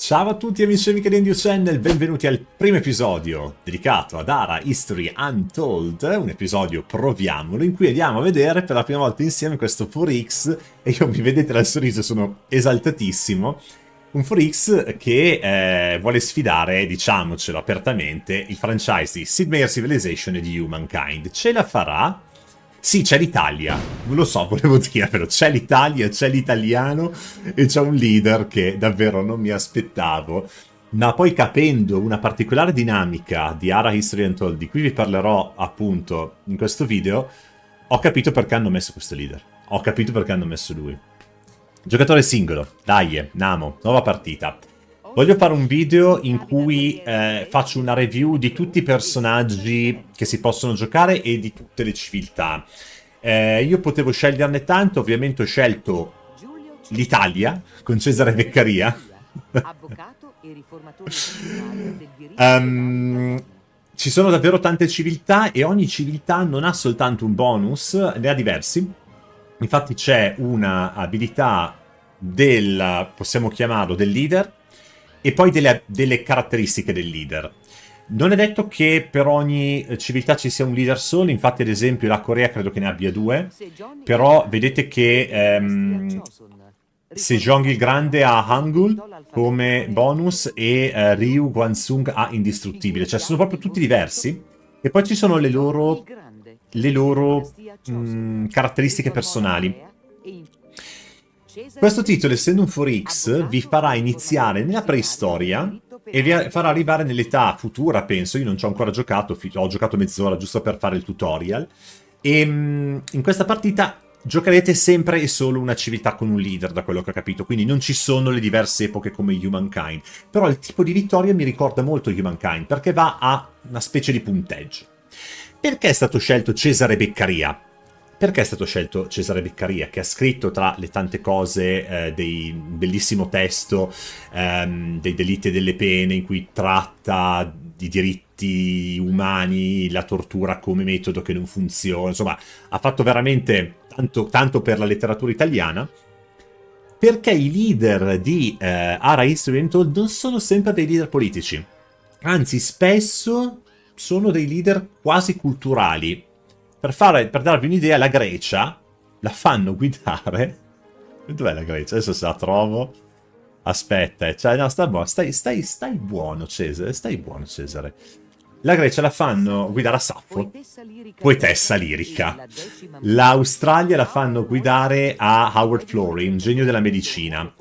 Ciao a tutti amici e amiche di Indio Channel, benvenuti al primo episodio dedicato ad Ara History Untold, un episodio proviamolo in cui andiamo a vedere per la prima volta insieme questo 4X e io mi vedete dal sorriso sono esaltatissimo, un 4X che eh, vuole sfidare, diciamocelo apertamente, il franchise di Sid Meier Civilization e di Humankind. Ce la farà? Sì, c'è l'Italia, lo so, volevo dirvelo, c'è l'Italia, c'è l'italiano e c'è un leader che davvero non mi aspettavo. Ma poi capendo una particolare dinamica di Ara History Untold, di cui vi parlerò appunto in questo video, ho capito perché hanno messo questo leader. Ho capito perché hanno messo lui. Giocatore singolo, dai, Namo, nuova partita. Voglio fare un video in cui eh, faccio una review di tutti i personaggi che si possono giocare e di tutte le civiltà. Eh, io potevo sceglierne tanto, ovviamente ho scelto l'Italia con Cesare Beccaria. um, ci sono davvero tante civiltà e ogni civiltà non ha soltanto un bonus, ne ha diversi. Infatti c'è una abilità del, possiamo chiamarlo, del leader, e poi delle, delle caratteristiche del leader. Non è detto che per ogni civiltà ci sia un leader solo, infatti ad esempio la Corea credo che ne abbia due, però vedete che ehm, Sejong il Grande ha Hangul come bonus e eh, Ryu Guansung ha Indistruttibile, cioè sono proprio tutti diversi e poi ci sono le loro, le loro mh, caratteristiche personali. Questo titolo, essendo un 4X, vi farà iniziare nella preistoria e vi farà arrivare nell'età futura, penso. Io non ci ho ancora giocato, ho giocato mezz'ora giusto per fare il tutorial. E ehm, in questa partita giocherete sempre e solo una civiltà con un leader, da quello che ho capito, quindi non ci sono le diverse epoche come Humankind. Però il tipo di vittoria mi ricorda molto Humankind, perché va a una specie di punteggio. Perché è stato scelto Cesare Beccaria? Perché è stato scelto Cesare Beccaria, che ha scritto tra le tante cose eh, dei, un bellissimo testo ehm, dei delitti e delle pene in cui tratta di diritti umani, la tortura come metodo che non funziona, insomma ha fatto veramente tanto, tanto per la letteratura italiana, perché i leader di eh, Ara History Untold non sono sempre dei leader politici, anzi spesso sono dei leader quasi culturali, per, fare, per darvi un'idea, la Grecia la fanno guidare... Dov'è la Grecia? Adesso se la trovo... Aspetta, eh, cioè, no, stai, buono, stai, stai, stai buono Cesare, stai buono Cesare. La Grecia la fanno guidare a Saffo, poetessa lirica. L'Australia la fanno guidare a Howard Florey, un genio della medicina.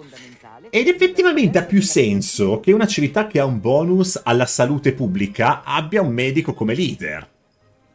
Ed effettivamente ha più senso che una civiltà che ha un bonus alla salute pubblica abbia un medico come leader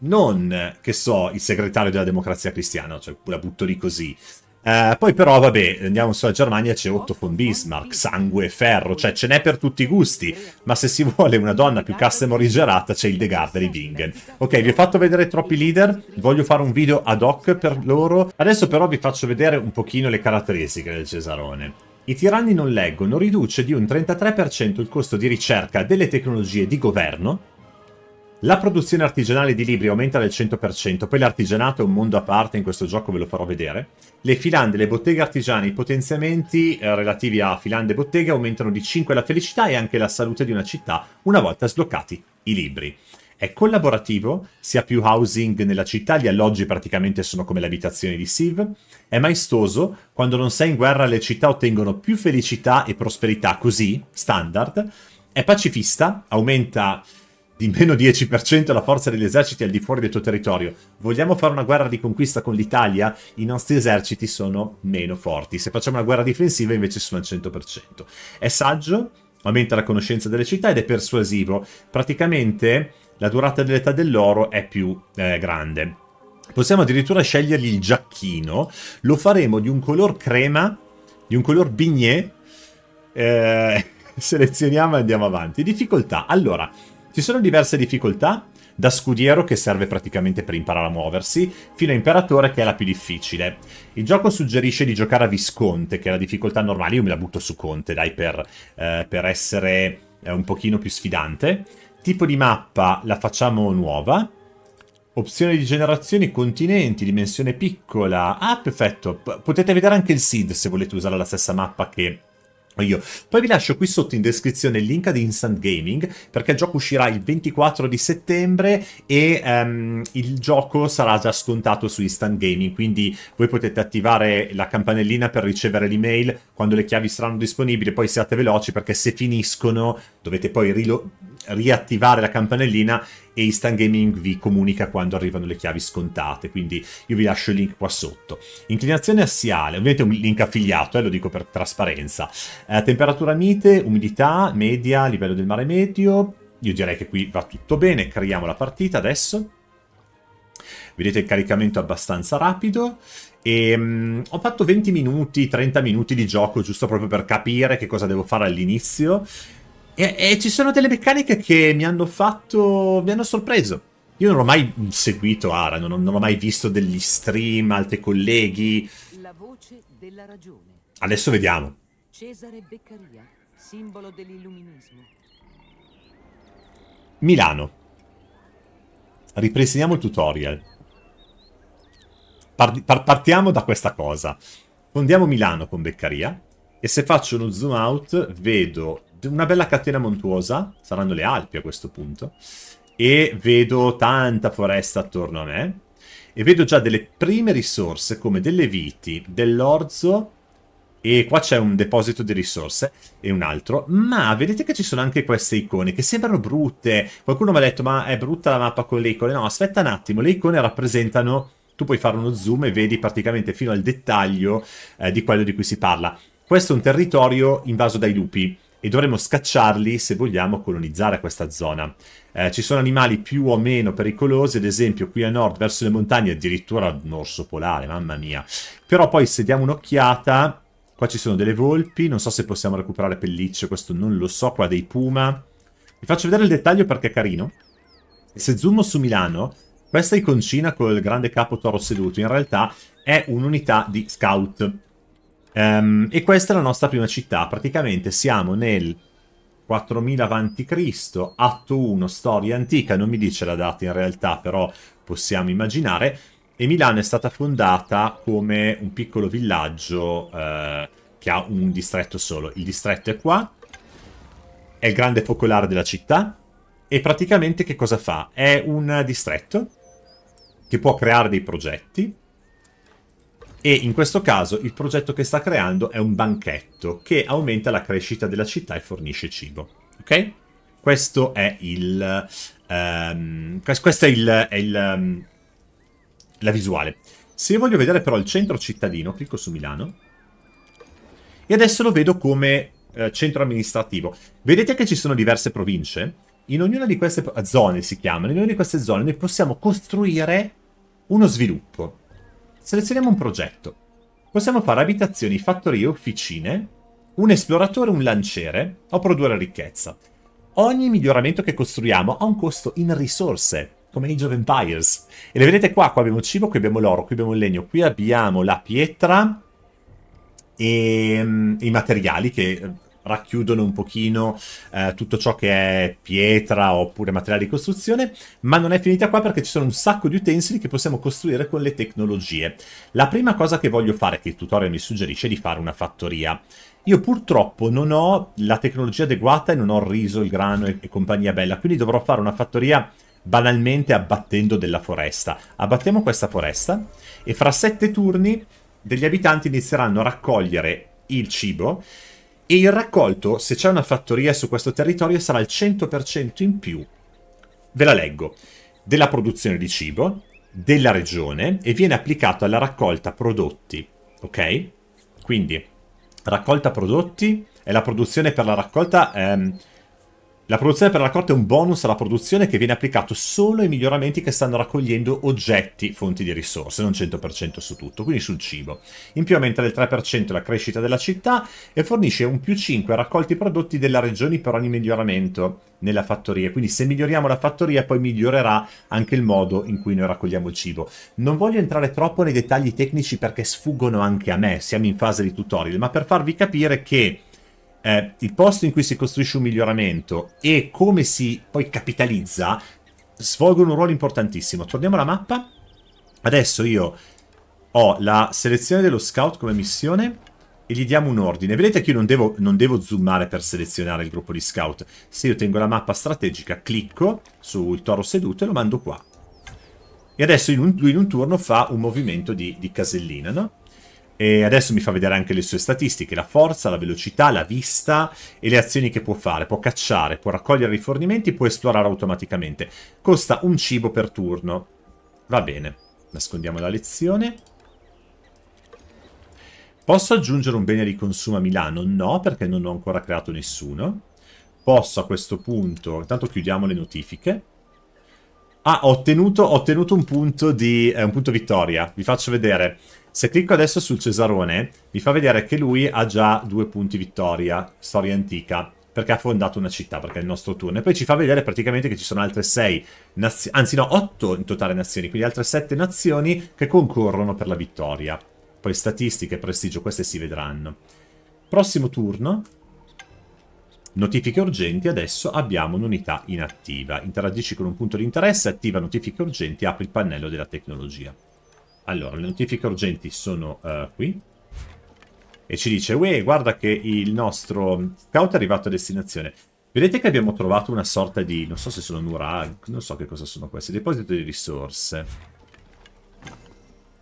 non, che so, il segretario della democrazia cristiana, cioè la butto lì così. Eh, poi però, vabbè, andiamo sulla Germania, c'è Otto von Bismarck, sangue e ferro, cioè ce n'è per tutti i gusti, ma se si vuole una donna più customizzata c'è il De Garda di Ok, vi ho fatto vedere troppi leader, voglio fare un video ad hoc per loro, adesso però vi faccio vedere un pochino le caratteristiche del Cesarone. I tiranni non leggono riduce di un 33% il costo di ricerca delle tecnologie di governo la produzione artigianale di libri aumenta del 100%, poi l'artigianato è un mondo a parte, in questo gioco ve lo farò vedere. Le filande, le botteghe artigiane, i potenziamenti eh, relativi a filande e botteghe aumentano di 5 la felicità e anche la salute di una città una volta sbloccati i libri. È collaborativo, si ha più housing nella città, gli alloggi praticamente sono come le abitazioni di Civ. È maestoso, quando non sei in guerra le città ottengono più felicità e prosperità, così, standard. È pacifista, aumenta di meno 10% la forza degli eserciti al di fuori del tuo territorio. Vogliamo fare una guerra di conquista con l'Italia? I nostri eserciti sono meno forti. Se facciamo una guerra difensiva invece sono al 100%. È saggio, aumenta la conoscenza delle città ed è persuasivo. Praticamente la durata dell'età dell'oro è più eh, grande. Possiamo addirittura scegliergli il giacchino. Lo faremo di un color crema, di un color bignè. Eh, selezioniamo e andiamo avanti. Difficoltà. Allora, ci sono diverse difficoltà, da scudiero che serve praticamente per imparare a muoversi, fino a imperatore che è la più difficile. Il gioco suggerisce di giocare a Visconte, che è la difficoltà normale, io me la butto su Conte, dai, per, eh, per essere eh, un pochino più sfidante. Tipo di mappa la facciamo nuova. Opzione di generazioni, continenti, dimensione piccola. Ah, perfetto. P potete vedere anche il seed se volete usare la stessa mappa che io. Poi vi lascio qui sotto in descrizione il link ad Instant Gaming perché il gioco uscirà il 24 di settembre e um, il gioco sarà già scontato su Instant Gaming, quindi voi potete attivare la campanellina per ricevere l'email quando le chiavi saranno disponibili, poi siate veloci perché se finiscono dovete poi rilo riattivare la campanellina e Instant Gaming vi comunica quando arrivano le chiavi scontate, quindi io vi lascio il link qua sotto. Inclinazione assiale, ovviamente un link affiliato, eh, lo dico per trasparenza. Eh, temperatura mite, umidità, media, livello del mare medio. Io direi che qui va tutto bene, creiamo la partita adesso. Vedete il caricamento abbastanza rapido e, um, ho fatto 20 minuti, 30 minuti di gioco giusto proprio per capire che cosa devo fare all'inizio e, e, ci sono delle meccaniche che mi hanno fatto. mi hanno sorpreso. Io non ho mai seguito Ara, non, non ho mai visto degli stream, altri colleghi. La voce della ragione. Adesso vediamo. Cesare Beccaria, simbolo dell'illuminismo. Milano. Ripresiniamo il tutorial. Par par partiamo da questa cosa. Fondiamo Milano con Beccaria. E se faccio uno zoom out, vedo una bella catena montuosa, saranno le Alpi a questo punto, e vedo tanta foresta attorno a me, e vedo già delle prime risorse come delle viti, dell'orzo, e qua c'è un deposito di risorse e un altro, ma vedete che ci sono anche queste icone che sembrano brutte, qualcuno mi ha detto ma è brutta la mappa con le icone, no aspetta un attimo, le icone rappresentano, tu puoi fare uno zoom e vedi praticamente fino al dettaglio eh, di quello di cui si parla. Questo è un territorio invaso dai lupi, e dovremmo scacciarli se vogliamo colonizzare questa zona. Eh, ci sono animali più o meno pericolosi, ad esempio qui a nord verso le montagne addirittura un orso polare, mamma mia. Però poi se diamo un'occhiata, qua ci sono delle volpi, non so se possiamo recuperare pellicce, questo non lo so, qua dei puma. Vi faccio vedere il dettaglio perché è carino. Se zoomo su Milano, questa iconcina con il grande capo toro seduto in realtà è un'unità di scout Um, e questa è la nostra prima città, praticamente siamo nel 4000 a.C., atto 1, storia antica, non mi dice la data in realtà, però possiamo immaginare, e Milano è stata fondata come un piccolo villaggio eh, che ha un distretto solo. Il distretto è qua, è il grande focolare della città, e praticamente che cosa fa? È un distretto che può creare dei progetti, e in questo caso il progetto che sta creando è un banchetto che aumenta la crescita della città e fornisce cibo. Ok? Questo è il... Um, questa è, il, è il, um, la visuale. Se voglio vedere però il centro cittadino, clicco su Milano. E adesso lo vedo come eh, centro amministrativo. Vedete che ci sono diverse province? In ognuna di queste zone si chiamano, in ognuna di queste zone noi possiamo costruire uno sviluppo. Selezioniamo un progetto. Possiamo fare abitazioni, fattorie, officine, un esploratore, un lanciere o produrre ricchezza. Ogni miglioramento che costruiamo ha un costo in risorse, come Age of Empires. E le vedete qua, qua abbiamo il cibo, qui abbiamo l'oro, qui abbiamo il legno, qui abbiamo la pietra e um, i materiali che racchiudono un pochino eh, tutto ciò che è pietra oppure materiale di costruzione, ma non è finita qua perché ci sono un sacco di utensili che possiamo costruire con le tecnologie. La prima cosa che voglio fare, che il tutorial mi suggerisce, è di fare una fattoria. Io purtroppo non ho la tecnologia adeguata e non ho il riso, il grano e, e compagnia bella, quindi dovrò fare una fattoria banalmente abbattendo della foresta. Abbattiamo questa foresta e fra sette turni degli abitanti inizieranno a raccogliere il cibo e il raccolto, se c'è una fattoria su questo territorio, sarà il 100% in più, ve la leggo, della produzione di cibo, della regione e viene applicato alla raccolta prodotti, ok? Quindi raccolta prodotti è la produzione per la raccolta ehm, la produzione per la corte è un bonus alla produzione che viene applicato solo ai miglioramenti che stanno raccogliendo oggetti, fonti di risorse, non 100% su tutto, quindi sul cibo. In più aumenta del 3% la crescita della città e fornisce un più 5 a raccolti prodotti della regione per ogni miglioramento nella fattoria. Quindi se miglioriamo la fattoria poi migliorerà anche il modo in cui noi raccogliamo il cibo. Non voglio entrare troppo nei dettagli tecnici perché sfuggono anche a me, siamo in fase di tutorial, ma per farvi capire che eh, il posto in cui si costruisce un miglioramento e come si poi capitalizza svolgono un ruolo importantissimo. Torniamo alla mappa. Adesso io ho la selezione dello scout come missione e gli diamo un ordine. Vedete che io non devo, non devo zoomare per selezionare il gruppo di scout. Se io tengo la mappa strategica, clicco sul toro seduto e lo mando qua. E adesso in un, lui in un turno fa un movimento di, di casellina, no? E adesso mi fa vedere anche le sue statistiche, la forza, la velocità, la vista e le azioni che può fare. Può cacciare, può raccogliere rifornimenti, può esplorare automaticamente. Costa un cibo per turno. Va bene, nascondiamo la lezione. Posso aggiungere un bene di consumo a Milano? No, perché non ho ancora creato nessuno. Posso a questo punto... Intanto chiudiamo le notifiche. Ah, ho ottenuto, ho ottenuto un, punto di, eh, un punto vittoria. Vi faccio vedere. Se clicco adesso sul Cesarone, vi fa vedere che lui ha già due punti vittoria, storia antica, perché ha fondato una città, perché è il nostro turno. E poi ci fa vedere praticamente che ci sono altre sei, nazioni, anzi no, otto in totale nazioni, quindi altre sette nazioni che concorrono per la vittoria. Poi statistiche, prestigio, queste si vedranno. Prossimo turno, Notifiche urgenti, adesso abbiamo un'unità inattiva. Interagisci con un punto di interesse, attiva notifiche urgenti, apri il pannello della tecnologia. Allora, le notifiche urgenti sono uh, qui. E ci dice, uè, guarda che il nostro scout è arrivato a destinazione. Vedete che abbiamo trovato una sorta di... Non so se sono nurag, non so che cosa sono queste. Deposito di risorse.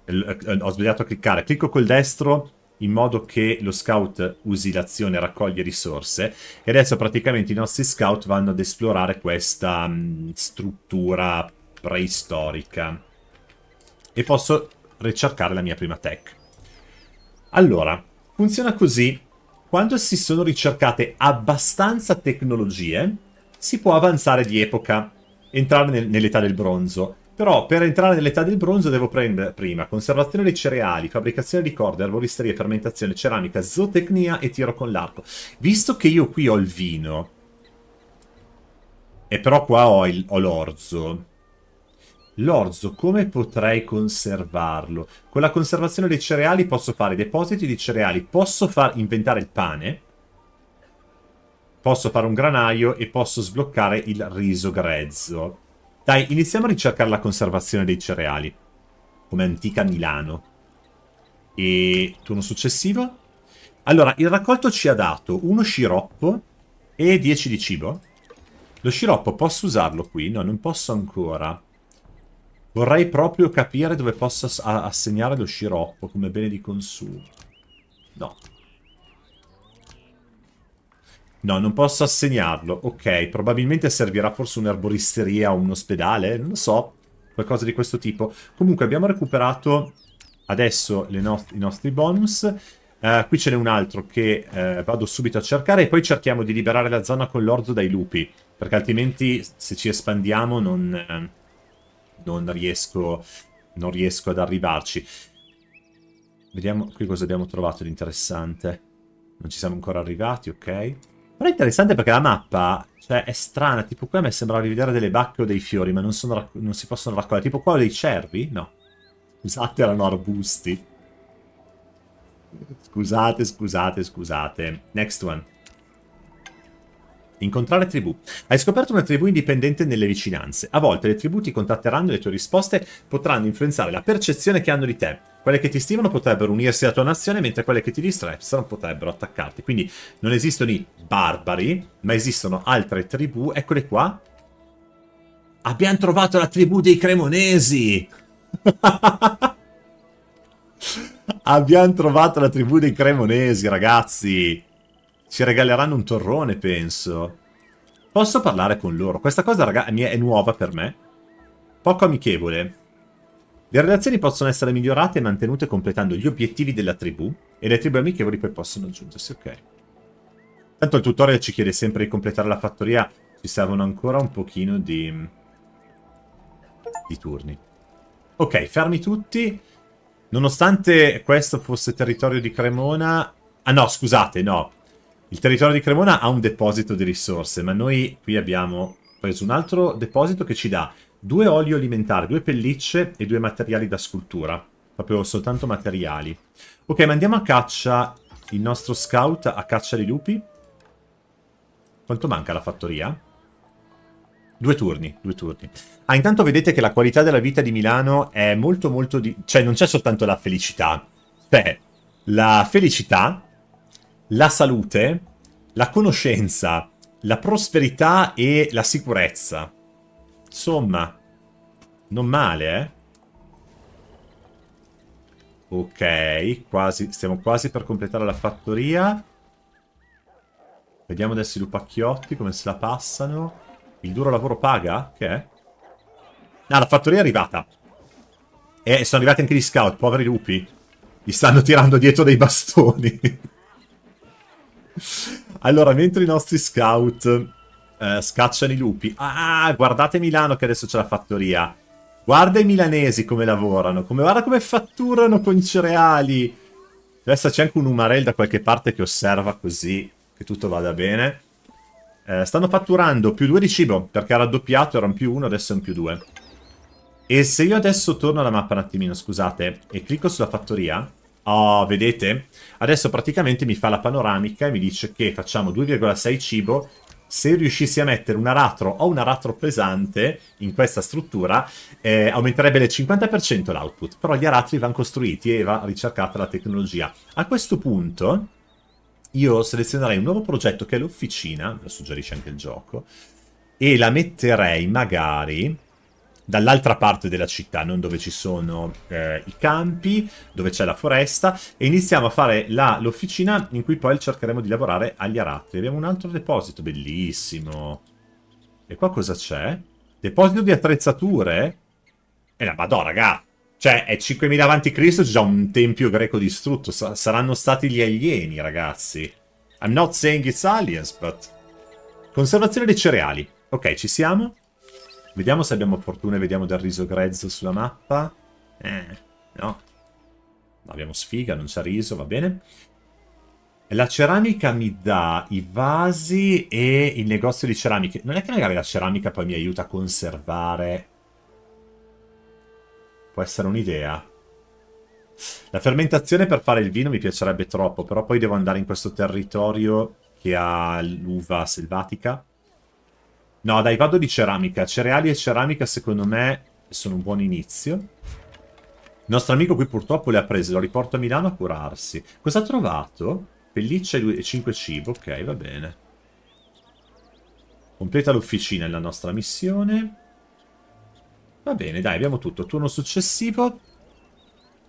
Eh, ho sbagliato a cliccare. Clicco col destro in modo che lo scout usi l'azione raccoglie risorse e adesso praticamente i nostri scout vanno ad esplorare questa mh, mm, struttura preistorica e posso ricercare la mia prima tech. Allora, funziona così. Quando si sono ricercate abbastanza tecnologie, si può avanzare di epoca, entrare nel, nell'età del bronzo però per entrare nell'età del bronzo devo prendere prima conservazione dei cereali, fabbricazione di corde, arboristeria, fermentazione, ceramica, zootecnia e tiro con l'arco. Visto che io qui ho il vino, e però qua ho, ho l'orzo, L'orzo, come potrei conservarlo? Con la conservazione dei cereali posso fare depositi di cereali, posso far inventare il pane, posso fare un granaio e posso sbloccare il riso grezzo. Dai, iniziamo a ricercare la conservazione dei cereali. Come antica Milano. E turno successivo? Allora, il raccolto ci ha dato uno sciroppo e 10 di cibo. Lo sciroppo posso usarlo qui? No, non posso ancora. Vorrei proprio capire dove posso ass assegnare lo sciroppo come bene di consumo. No, No, non posso assegnarlo. Ok, probabilmente servirà forse un'erboristeria o un ospedale, non lo so, qualcosa di questo tipo. Comunque abbiamo recuperato adesso no i nostri bonus. Uh, qui ce n'è un altro che uh, vado subito a cercare e poi cerchiamo di liberare la zona con l'orzo dai lupi, perché altrimenti se ci espandiamo non, eh, non, riesco, non riesco ad arrivarci. Vediamo qui cosa abbiamo trovato di interessante. Non ci siamo ancora arrivati, ok. Però è interessante perché la mappa cioè, è strana. Tipo qua mi sembrava di vedere delle bacche o dei fiori, ma non, sono, non si possono raccogliere. Tipo qua ho dei cervi? No. Scusate, erano arbusti. Scusate, scusate, scusate. Next one. Incontrare tribù. Hai scoperto una tribù indipendente nelle vicinanze. A volte le tribù ti contatteranno e le tue risposte potranno influenzare la percezione che hanno di te. Quelle che ti stimano potrebbero unirsi alla tua nazione, mentre quelle che ti distressano potrebbero attaccarti. Quindi non esistono i barbari, ma esistono altre tribù. Eccole qua. Abbiamo trovato la tribù dei Cremonesi! Abbiamo trovato la tribù dei Cremonesi, ragazzi! Ci regaleranno un torrone, penso. Posso parlare con loro? Questa cosa, ragazzi, è nuova per me. Poco amichevole. Le relazioni possono essere migliorate e mantenute completando gli obiettivi della tribù e le tribù amichevoli poi possono aggiungersi, ok. Tanto il tutorial ci chiede sempre di completare la fattoria, ci servono ancora un pochino di... di turni. Ok, fermi tutti. Nonostante questo fosse territorio di Cremona... Ah no, scusate, no. Il territorio di Cremona ha un deposito di risorse, ma noi qui abbiamo preso un altro deposito che ci dà due olio alimentare, due pellicce e due materiali da scultura. Proprio soltanto materiali. Ok, mandiamo a caccia il nostro scout a caccia dei lupi. Quanto manca la fattoria? Due turni, due turni. Ah, intanto vedete che la qualità della vita di Milano è molto molto... Di... Cioè, non c'è soltanto la felicità. Beh, la felicità, la salute, la conoscenza, la prosperità e la sicurezza. Insomma, non male, eh? Ok, quasi, stiamo quasi per completare la fattoria. Vediamo adesso i lupacchiotti come se la passano. Il duro lavoro paga? Che è? Ah, la fattoria è arrivata. E sono arrivati anche gli scout, poveri lupi. Gli stanno tirando dietro dei bastoni. allora, mentre i nostri scout eh, scacciano i lupi. Ah, guardate Milano che adesso c'è la fattoria. Guarda i milanesi come lavorano, come, guarda come fatturano con i cereali. Deve esserci anche un umarel da qualche parte che osserva così che tutto vada bene. Eh, stanno fatturando più 2 di cibo, perché ha raddoppiato, era un più 1, adesso è un più 2. E se io adesso torno alla mappa un attimino, scusate, e clicco sulla fattoria, oh, vedete? Adesso praticamente mi fa la panoramica e mi dice che facciamo 2,6 cibo se riuscissi a mettere un aratro o un aratro pesante in questa struttura, eh, aumenterebbe del 50% l'output. Però gli aratri vanno costruiti e va ricercata la tecnologia. A questo punto io selezionerei un nuovo progetto che è l'officina, lo suggerisce anche il gioco, e la metterei magari dall'altra parte della città, non dove ci sono eh, i campi, dove c'è la foresta, e iniziamo a fare l'officina in cui poi cercheremo di lavorare agli aratti. Abbiamo un altro deposito, bellissimo. E qua cosa c'è? Deposito di attrezzature? E la madò, raga! Cioè, è 5000 avanti Cristo, c'è già un tempio greco distrutto. saranno stati gli alieni, ragazzi. I'm not saying it's aliens, but... Conservazione dei cereali. Ok, ci siamo. Vediamo se abbiamo fortuna e vediamo del riso grezzo sulla mappa. Eh, no. no abbiamo sfiga, non c'è riso, va bene. La ceramica mi dà i vasi e il negozio di ceramiche. Non è che magari la ceramica poi mi aiuta a conservare? Può essere un'idea. La fermentazione per fare il vino mi piacerebbe troppo, però poi devo andare in questo territorio che ha l'uva selvatica. No, dai, vado di ceramica. Cereali e ceramica, secondo me, sono un buon inizio. Il nostro amico qui purtroppo le ha prese, lo riporto a Milano a curarsi. Cosa ha trovato? Pelliccia e 5 cibo, ok, va bene. Completa l'officina è la nostra missione. Va bene, dai, abbiamo tutto. Turno successivo.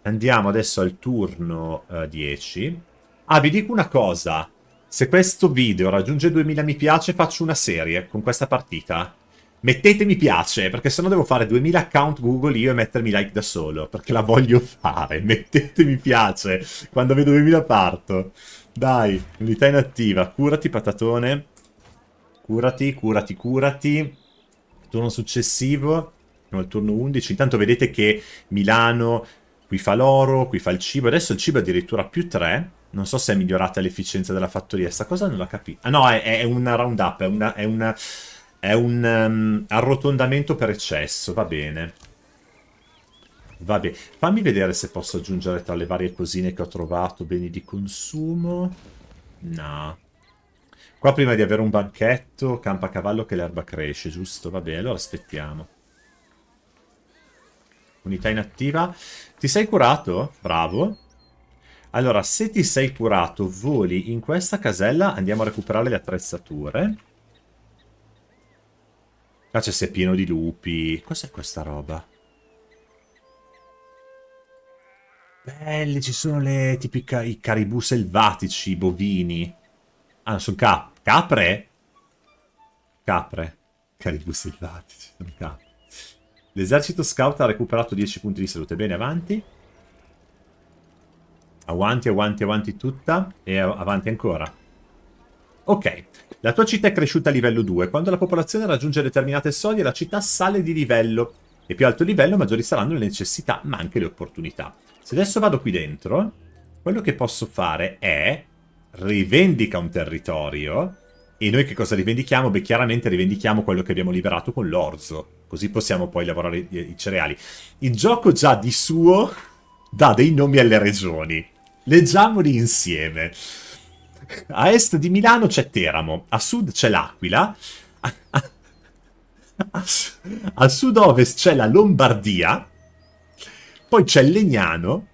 Andiamo adesso al turno uh, eh, 10. Ah, vi dico una cosa. Se questo video raggiunge 2000 mi piace faccio una serie con questa partita. Mettete mi piace, perché sennò devo fare 2000 account Google io e mettermi like da solo, perché la voglio fare. Mettete mi piace, quando vedo 2000 parto. Dai, unità inattiva, curati patatone. Curati, curati, curati. Turno successivo, il turno 11. Intanto vedete che Milano qui fa l'oro, qui fa il cibo, adesso il cibo è addirittura più 3 non so se è migliorata l'efficienza della fattoria, sta cosa non la capisco. Ah no, è, è un round up, è, una, è, una, è un um, arrotondamento per eccesso, va bene. Va bene, fammi vedere se posso aggiungere tra le varie cosine che ho trovato, beni di consumo. No. Qua prima di avere un banchetto, campa a cavallo che l'erba cresce, giusto? Va bene, allora aspettiamo. Unità inattiva. Ti sei curato? Bravo. Allora, se ti sei curato, voli in questa casella, andiamo a recuperare le attrezzature. Qua ah, c'è se pieno di lupi. Cos'è questa roba? Belli, ci sono le tipiche i caribù selvatici, i bovini. Ah, sono ca capre? Capre. Caribù selvatici, sono capre. L'esercito scout ha recuperato 10 punti di salute. Bene, avanti. Avanti, avanti, avanti tutta e avanti ancora. Ok, la tua città è cresciuta a livello 2. Quando la popolazione raggiunge determinate soglie, la città sale di livello. E più alto livello, maggiori saranno le necessità, ma anche le opportunità. Se adesso vado qui dentro, quello che posso fare è rivendica un territorio. E noi che cosa rivendichiamo? Beh, chiaramente rivendichiamo quello che abbiamo liberato con l'orzo. Così possiamo poi lavorare i cereali. Il gioco già di suo dà dei nomi alle regioni. Leggiamoli insieme. A est di Milano c'è Teramo, a sud c'è l'Aquila, a, a, a sud-ovest c'è la Lombardia, poi c'è Legnano,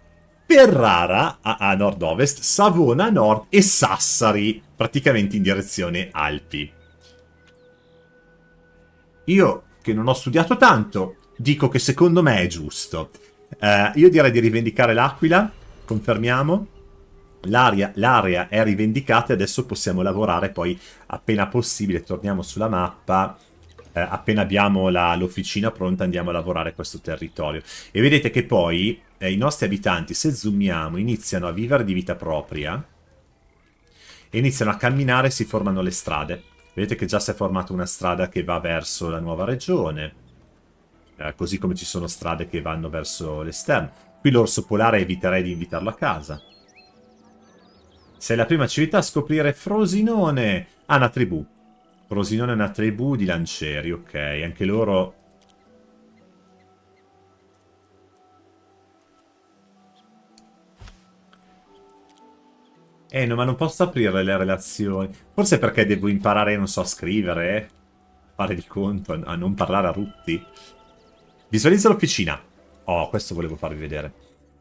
Ferrara a, a nord-ovest, Savona a nord e Sassari praticamente in direzione Alpi. Io, che non ho studiato tanto, dico che secondo me è giusto. Uh, io direi di rivendicare l'Aquila confermiamo. L'area è rivendicata e adesso possiamo lavorare poi appena possibile, torniamo sulla mappa eh, appena abbiamo l'officina pronta andiamo a lavorare questo territorio. E vedete che poi eh, i nostri abitanti, se zoomiamo, iniziano a vivere di vita propria e iniziano a camminare e si formano le strade. Vedete che già si è formata una strada che va verso la nuova regione, eh, così come ci sono strade che vanno verso l'esterno. Qui l'orso polare eviterei di invitarlo a casa. Sei la prima civiltà a scoprire Frosinone. Ah, una tribù. Frosinone è una tribù di lancieri, ok. Anche loro... Eh, no, ma non posso aprire le relazioni. Forse perché devo imparare, non so, a scrivere, a fare di conto, a non parlare a rutti. Visualizza l'officina. Oh, questo volevo farvi vedere.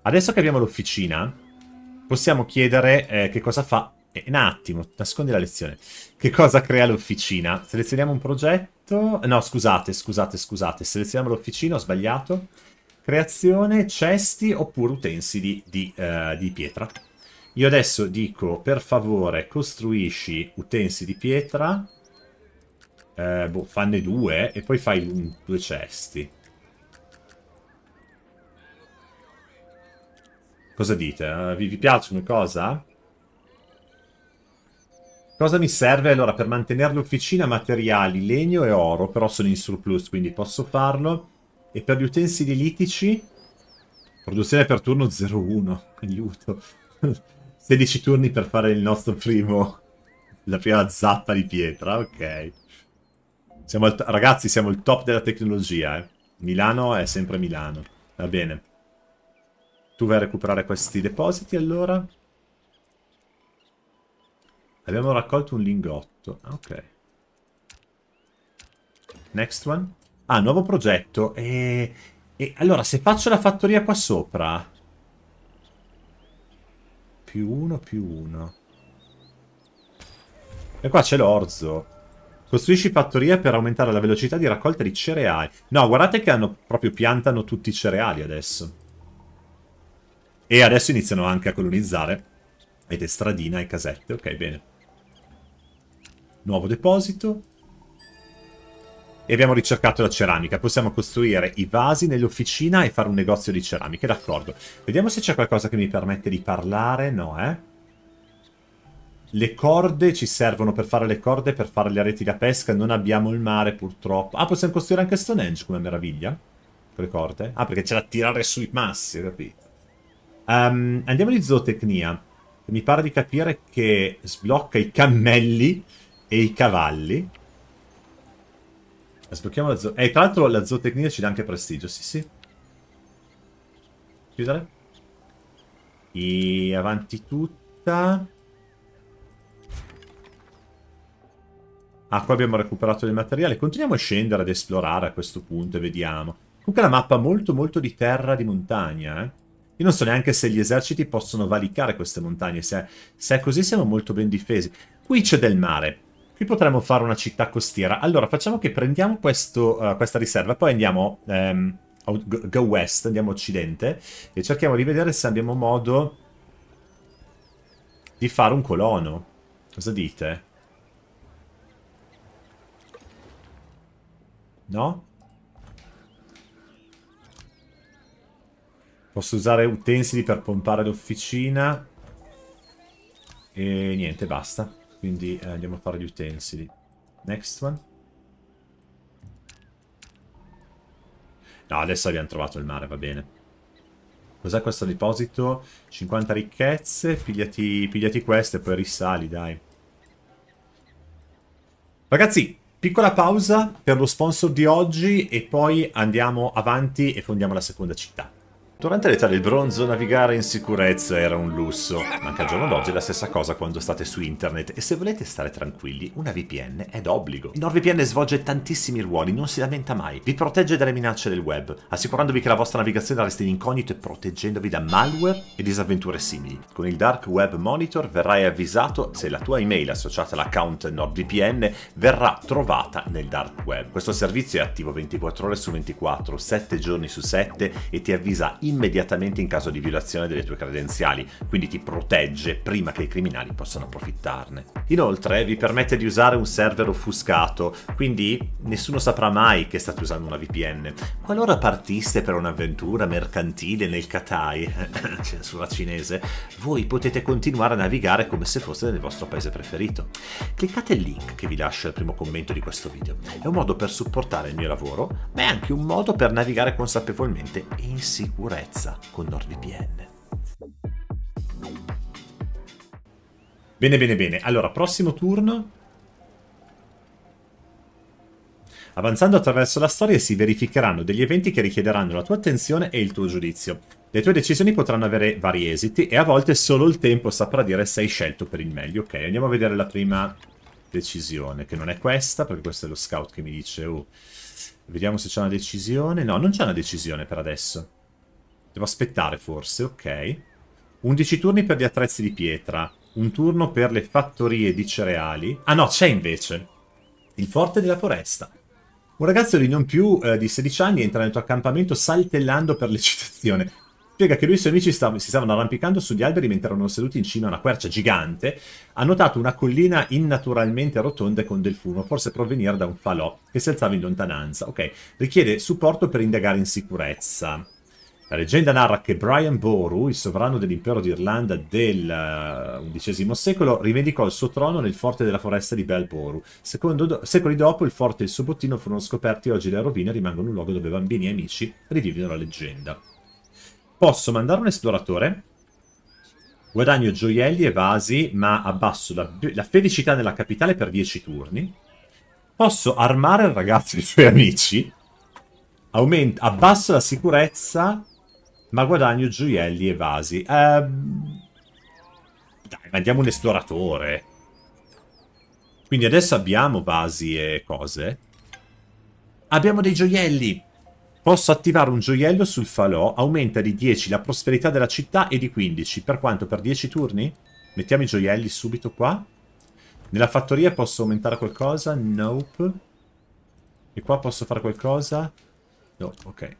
Adesso che abbiamo l'officina, possiamo chiedere eh, che cosa fa... Eh, un attimo, nascondi la lezione. Che cosa crea l'officina? Selezioniamo un progetto... No, scusate, scusate, scusate. Selezioniamo l'officina, ho sbagliato. Creazione, cesti oppure utensili di, eh, di pietra. Io adesso dico, per favore, costruisci utensili di pietra... Eh, boh, fanne due e poi fai due cesti. Cosa dite? Uh, vi, vi piacciono cosa? Cosa mi serve? Allora, per mantenere l'officina materiali, legno e oro, però sono in surplus, quindi posso farlo. E per gli utensili litici? Produzione per turno 0-1, aiuto. 16 turni per fare il nostro primo... La prima zappa di pietra, ok. Siamo al, ragazzi, siamo il top della tecnologia, eh. Milano è sempre Milano. Va bene. Tu vai a recuperare questi depositi allora. Abbiamo raccolto un lingotto. Ah, ok. Next one. Ah, nuovo progetto. E, e allora, se faccio la fattoria qua sopra... Più uno, più uno. E qua c'è l'orzo. Costruisci fattoria per aumentare la velocità di raccolta di cereali. No, guardate che hanno proprio piantano tutti i cereali adesso. E adesso iniziano anche a colonizzare. Ed è stradina e casette. Ok, bene. Nuovo deposito. E abbiamo ricercato la ceramica. Possiamo costruire i vasi nell'officina e fare un negozio di ceramiche. D'accordo. Vediamo se c'è qualcosa che mi permette di parlare. No, eh? Le corde ci servono per fare le corde, per fare le reti da pesca. Non abbiamo il mare, purtroppo. Ah, possiamo costruire anche Stonehenge come meraviglia. Con le corde. Ah, perché c'è da tirare sui massi, capito? Um, andiamo di zootecnia. Mi pare di capire che sblocca i cammelli e i cavalli. Sblocchiamo la zootecnia. E eh, tra l'altro la zootecnia ci dà anche prestigio, sì sì. Chiudere. E avanti tutta. Ah, qua abbiamo recuperato del materiale. Continuiamo a scendere, ad esplorare a questo punto e vediamo. Comunque la una mappa molto molto di terra, di montagna, eh. Io non so neanche se gli eserciti possono valicare queste montagne, se, se è così siamo molto ben difesi. Qui c'è del mare, Qui potremmo fare una città costiera. Allora, facciamo che prendiamo questo, uh, questa riserva, poi andiamo um, go west, andiamo occidente, e cerchiamo di vedere se abbiamo modo di fare un colono. Cosa dite? No? Posso usare utensili per pompare l'officina. E niente, basta. Quindi eh, andiamo a fare gli utensili. Next one. No, adesso abbiamo trovato il mare, va bene. Cos'è questo deposito? 50 ricchezze, pigliati, pigliati queste e poi risali, dai. Ragazzi, piccola pausa per lo sponsor di oggi e poi andiamo avanti e fondiamo la seconda città. Durante l'età del bronzo navigare in sicurezza era un lusso, ma anche al giorno d'oggi è la stessa cosa quando state su internet e se volete stare tranquilli una VPN è d'obbligo. Il NordVPN svolge tantissimi ruoli, non si lamenta mai, vi protegge dalle minacce del web, assicurandovi che la vostra navigazione resti in incognito e proteggendovi da malware e disavventure simili. Con il Dark Web Monitor verrai avvisato se la tua email associata all'account NordVPN verrà trovata nel dark web. Questo servizio è attivo 24 ore su 24, 7 giorni su 7 e ti avvisa immediatamente in caso di violazione delle tue credenziali, quindi ti protegge prima che i criminali possano approfittarne. Inoltre vi permette di usare un server offuscato, quindi nessuno saprà mai che state usando una VPN. Qualora partiste per un'avventura mercantile nel Katai, censura cioè cinese, voi potete continuare a navigare come se fosse nel vostro paese preferito. Cliccate il link che vi lascio al primo commento di questo video. È un modo per supportare il mio lavoro, ma è anche un modo per navigare consapevolmente e in sicurezza salvezza con NordVPN. Bene, bene, bene. Allora, prossimo turno. Avanzando attraverso la storia si verificheranno degli eventi che richiederanno la tua attenzione e il tuo giudizio. Le tue decisioni potranno avere vari esiti e a volte solo il tempo saprà dire se hai scelto per il meglio. Ok, andiamo a vedere la prima decisione, che non è questa, perché questo è lo scout che mi dice... Oh, vediamo se c'è una decisione. No, non c'è una decisione per adesso. Devo aspettare forse, ok. 11 turni per gli attrezzi di pietra. Un turno per le fattorie di cereali. Ah no, c'è invece. Il forte della foresta. Un ragazzo di non più eh, di 16 anni entra nel tuo accampamento saltellando per l'eccitazione. Spiega che lui e i suoi amici stav si stavano arrampicando sugli alberi mentre erano seduti in cima a una quercia gigante. Ha notato una collina innaturalmente rotonda e con del fumo, forse provenire da un falò che si alzava in lontananza. Ok, richiede supporto per indagare in sicurezza. La leggenda narra che Brian Boru, il sovrano dell'impero d'Irlanda del XI eh, secolo, rivendicò il suo trono nel forte della foresta di Bel Boru. Do secoli dopo il forte e il suo bottino furono scoperti e oggi le rovine rimangono un luogo dove bambini e amici rivivono la leggenda. Posso mandare un esploratore? Guadagno gioielli e vasi, ma abbasso la, la felicità nella capitale per 10 turni. Posso armare il ragazzo e i suoi amici? Aumenta, abbasso la sicurezza ma guadagno gioielli e vasi. Ehm... Dai, mandiamo un esploratore. Quindi adesso abbiamo vasi e cose. Abbiamo dei gioielli! Posso attivare un gioiello sul falò, aumenta di 10 la prosperità della città e di 15. Per quanto? Per 10 turni? Mettiamo i gioielli subito qua. Nella fattoria posso aumentare qualcosa? Nope. E qua posso fare qualcosa? No, ok.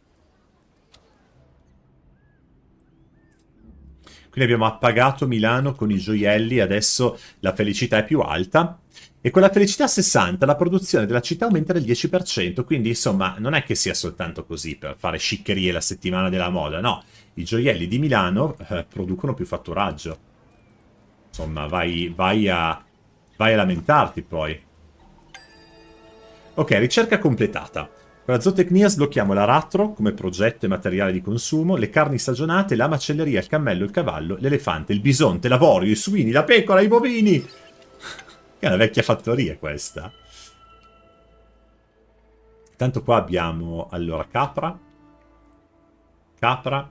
Quindi abbiamo appagato Milano con i gioielli, adesso la felicità è più alta. E con la felicità 60 la produzione della città aumenta del 10%, quindi insomma non è che sia soltanto così per fare sciccherie la settimana della moda, no. I gioielli di Milano eh, producono più fatturaggio. Insomma, vai, vai, a, vai a lamentarti poi. Ok, ricerca completata. Con la zootecnia sblocchiamo l'aratro come progetto e materiale di consumo, le carni stagionate, la macelleria, il cammello, il cavallo, l'elefante, il bisonte, l'avorio, i suini, la pecora, i bovini! Che è una vecchia fattoria questa. Tanto qua abbiamo, allora, capra, capra,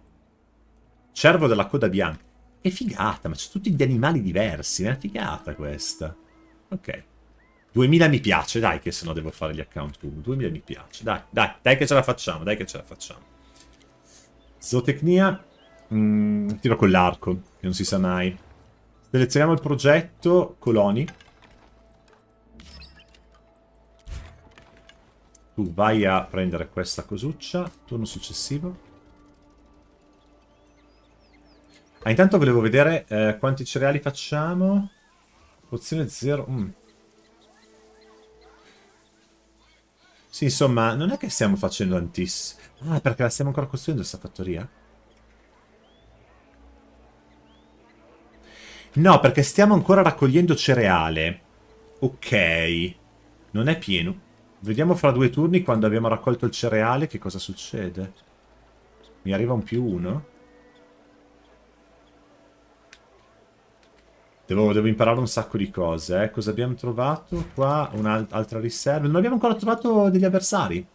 cervo della coda bianca. Che figata, ma c'è tutti gli animali diversi, è una figata questa. Ok. 2000 mi piace, dai che se no devo fare gli account pubblici. 2000 mi piace, dai, dai, dai che ce la facciamo, dai che ce la facciamo. Zootecnia, mm, tiro con l'arco, che non si sa mai. Selezioniamo il progetto, coloni. Tu vai a prendere questa cosuccia, turno successivo. Ah, intanto volevo vedere eh, quanti cereali facciamo. Pozione 0. Mm. Sì, insomma, non è che stiamo facendo antis. Ah, perché la stiamo ancora costruendo questa fattoria? No, perché stiamo ancora raccogliendo cereale. Ok. Non è pieno. Vediamo fra due turni, quando abbiamo raccolto il cereale, che cosa succede. Mi arriva un più uno? Devo, devo, imparare un sacco di cose. Eh. Cosa abbiamo trovato qua? Un'altra riserva. Non abbiamo ancora trovato degli avversari.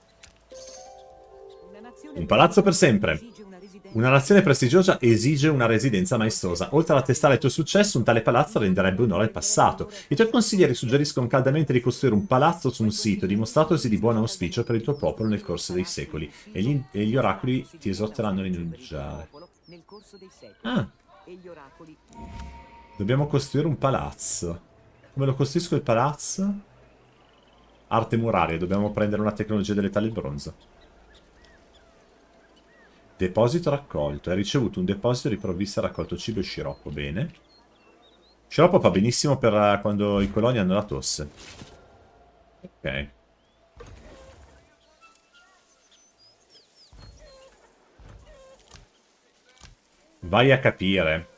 Un palazzo per sempre. Una nazione prestigiosa esige una residenza maestosa. Oltre ad attestare il tuo successo, un tale palazzo renderebbe onore al passato. I tuoi consiglieri suggeriscono caldamente di costruire un palazzo su un sito, dimostratosi di buon auspicio per il tuo popolo nel corso dei secoli. E gli, e gli oracoli ti esorteranno a rinunciare. Ah. Dobbiamo costruire un palazzo. Come lo costruisco il palazzo? Arte muraria. Dobbiamo prendere una tecnologia dell'età del bronzo. Deposito raccolto. Hai ricevuto un deposito di provvista raccolto cibo e sciroppo. Bene. Sciroppo fa benissimo per eh, quando i coloni hanno la tosse. Ok. Vai a capire.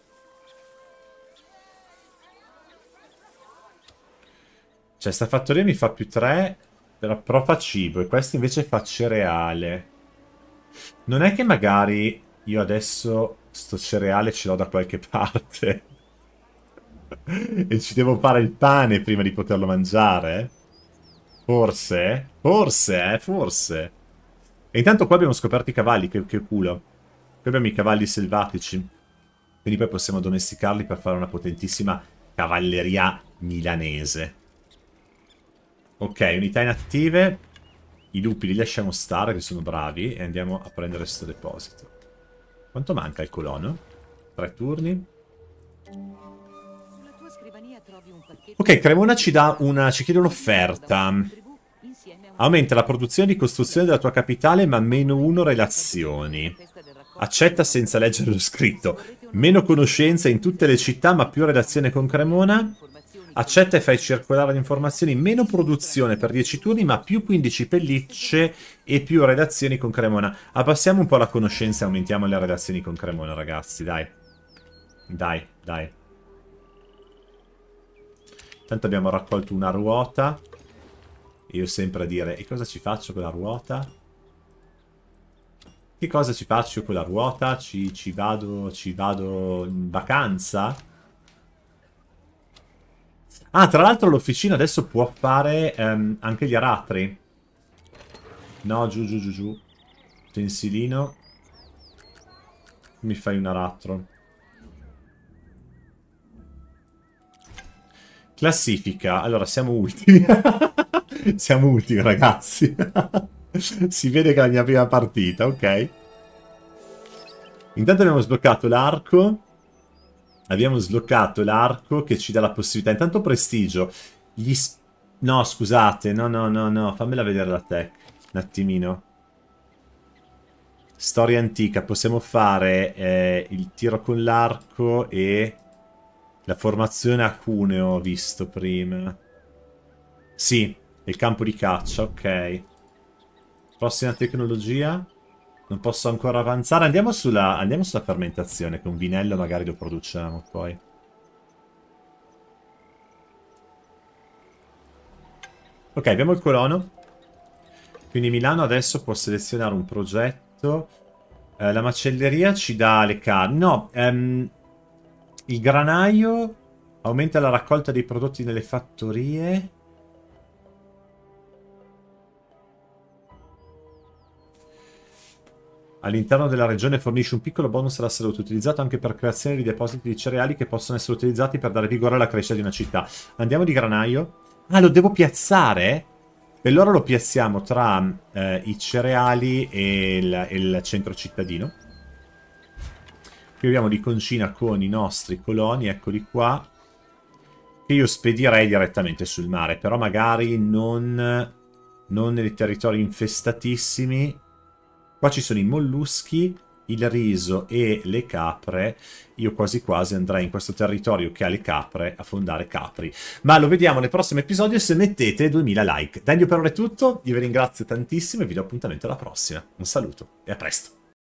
Cioè, sta fattoria mi fa più 3, però fa cibo, e questa invece fa cereale. Non è che magari io adesso sto cereale ce l'ho da qualche parte e ci devo fare il pane prima di poterlo mangiare? Forse? Forse, eh? Forse. E intanto qua abbiamo scoperto i cavalli, che, che culo. Qui abbiamo i cavalli selvatici. Quindi poi possiamo domesticarli per fare una potentissima cavalleria milanese. Ok, unità inattive. I lupi li lasciamo stare, che sono bravi, e andiamo a prendere questo deposito. Quanto manca il colono? Tre turni. Ok, Cremona ci, una, ci chiede un'offerta. Aumenta la produzione di costruzione della tua capitale, ma meno uno relazioni. Accetta senza leggere lo scritto. Meno conoscenza in tutte le città, ma più relazione con Cremona. Accetta e fai circolare le informazioni, meno produzione per 10 turni, ma più 15 pellicce e più redazioni con Cremona. Abbassiamo un po' la conoscenza e aumentiamo le redazioni con Cremona, ragazzi, dai. Dai, dai. Tanto abbiamo raccolto una ruota. Io sempre a dire, e cosa ci faccio con la ruota? Che cosa ci faccio con la ruota? Ci, ci, vado, ci vado in vacanza? Ah, tra l'altro l'officina adesso può fare um, anche gli aratri. No, giù, giù, giù, giù. Tensilino. Mi fai un aratro. Classifica. Allora, siamo ultimi. siamo ultimi, ragazzi. si vede che è la mia prima partita, ok. Intanto abbiamo sbloccato l'arco abbiamo sbloccato l'arco che ci dà la possibilità. Intanto prestigio. Gli no, scusate, no, no, no, no, fammela vedere la tech. Un attimino. Storia antica, possiamo fare eh, il tiro con l'arco e la formazione a cuneo, ho visto prima. Sì, il campo di caccia, ok. Prossima tecnologia. Non posso ancora avanzare. Andiamo sulla, andiamo sulla fermentazione, che un vinello magari lo produciamo poi. Ok, abbiamo il colono. Quindi Milano adesso può selezionare un progetto. Eh, la macelleria ci dà le carni. No, ehm, il granaio aumenta la raccolta dei prodotti nelle fattorie. all'interno della regione fornisce un piccolo bonus alla salute, utilizzato anche per creazione di depositi di cereali che possono essere utilizzati per dare vigore alla crescita di una città. Andiamo di granaio. Ah, lo devo piazzare? E allora lo piazziamo tra eh, i cereali e il, e il, centro cittadino. Qui abbiamo di concina con i nostri coloni, eccoli qua, che io spedirei direttamente sul mare, però magari non, non nei territori infestatissimi, Qua ci sono i molluschi, il riso e le capre, io quasi quasi andrei in questo territorio che ha le capre a fondare capri. Ma lo vediamo nel prossimo episodio se mettete 2000 like. Daniel per ora è tutto, io vi ringrazio tantissimo e vi do appuntamento alla prossima. Un saluto e a presto!